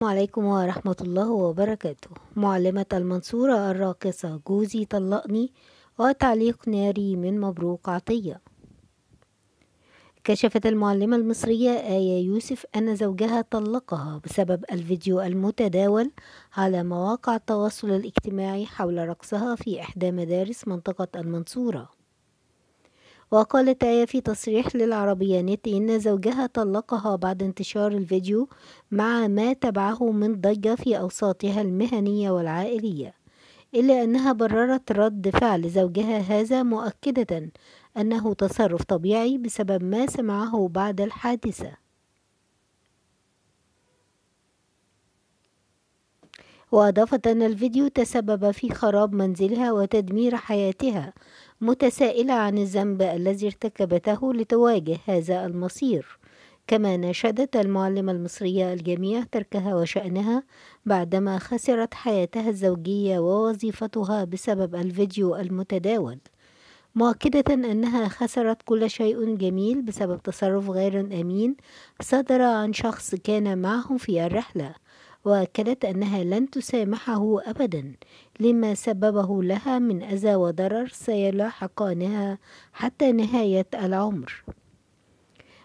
السلام عليكم ورحمة الله وبركاته معلمة المنصورة الراقصة جوزي طلقني وتعليق ناري من مبروك عطية كشفت المعلمة المصرية آية يوسف أن زوجها طلقها بسبب الفيديو المتداول على مواقع التواصل الاجتماعي حول رقصها في إحدى مدارس منطقة المنصورة وقالت آية في تصريح نت إن زوجها طلقها بعد انتشار الفيديو مع ما تبعه من ضجة في أوساطها المهنية والعائلية إلا أنها بررت رد فعل زوجها هذا مؤكدة أنه تصرف طبيعي بسبب ما سمعه بعد الحادثة وأضافت أن الفيديو تسبب في خراب منزلها وتدمير حياتها متسائلة عن الذنب الذي ارتكبته لتواجه هذا المصير كما ناشدت المعلمة المصرية الجميع تركها وشأنها بعدما خسرت حياتها الزوجية ووظيفتها بسبب الفيديو المتداول مؤكدة أنها خسرت كل شيء جميل بسبب تصرف غير أمين صدر عن شخص كان معهم في الرحلة وأكدت أنها لن تسامحه أبدا لما سببه لها من أذى وضرر سيلاحقانها حتى نهاية العمر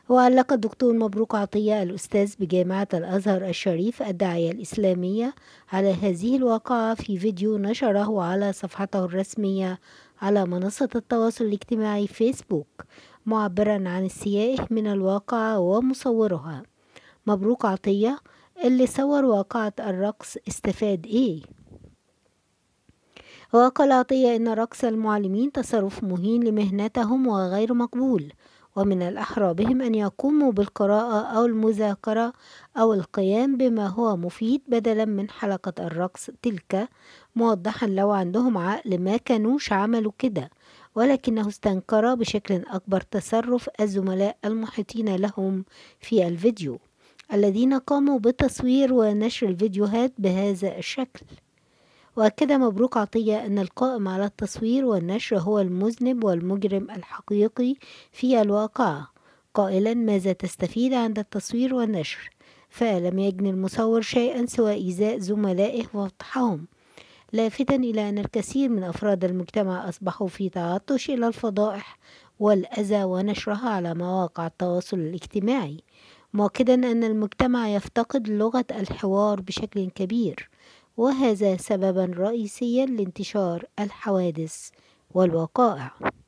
وعلق الدكتور مبروك عطية الأستاذ بجامعة الأزهر الشريف الداعية الإسلامية على هذه الواقعة في فيديو نشره على صفحته الرسمية على منصة التواصل الاجتماعي فيسبوك معبرا عن السيائح من الواقعة ومصورها مبروك عطية اللي صور واقعة الرقص استفاد إيه؟ وقال عطية إن رقص المعلمين تصرف مهين لمهنتهم وغير مقبول ومن الأحرى بهم أن يقوموا بالقراءة أو المذاكرة أو القيام بما هو مفيد بدلا من حلقة الرقص تلك موضحا لو عندهم عقل ما كانوش عملوا كده ولكنه استنكر بشكل أكبر تصرف الزملاء المحيطين لهم في الفيديو الذين قاموا بتصوير ونشر الفيديوهات بهذا الشكل وأكد مبروك عطية أن القائم على التصوير والنشر هو المذنب والمجرم الحقيقي في الواقعة قائلا ماذا تستفيد عند التصوير والنشر فلم يجني المصور شيئا سوى إيذاء زملائه وفضحهم لافتا إلى أن الكثير من أفراد المجتمع أصبحوا في تعطش إلى الفضائح والأذى ونشرها على مواقع التواصل الاجتماعي مؤكدا أن المجتمع يفتقد لغة الحوار بشكل كبير وهذا سببا رئيسيا لانتشار الحوادث والوقائع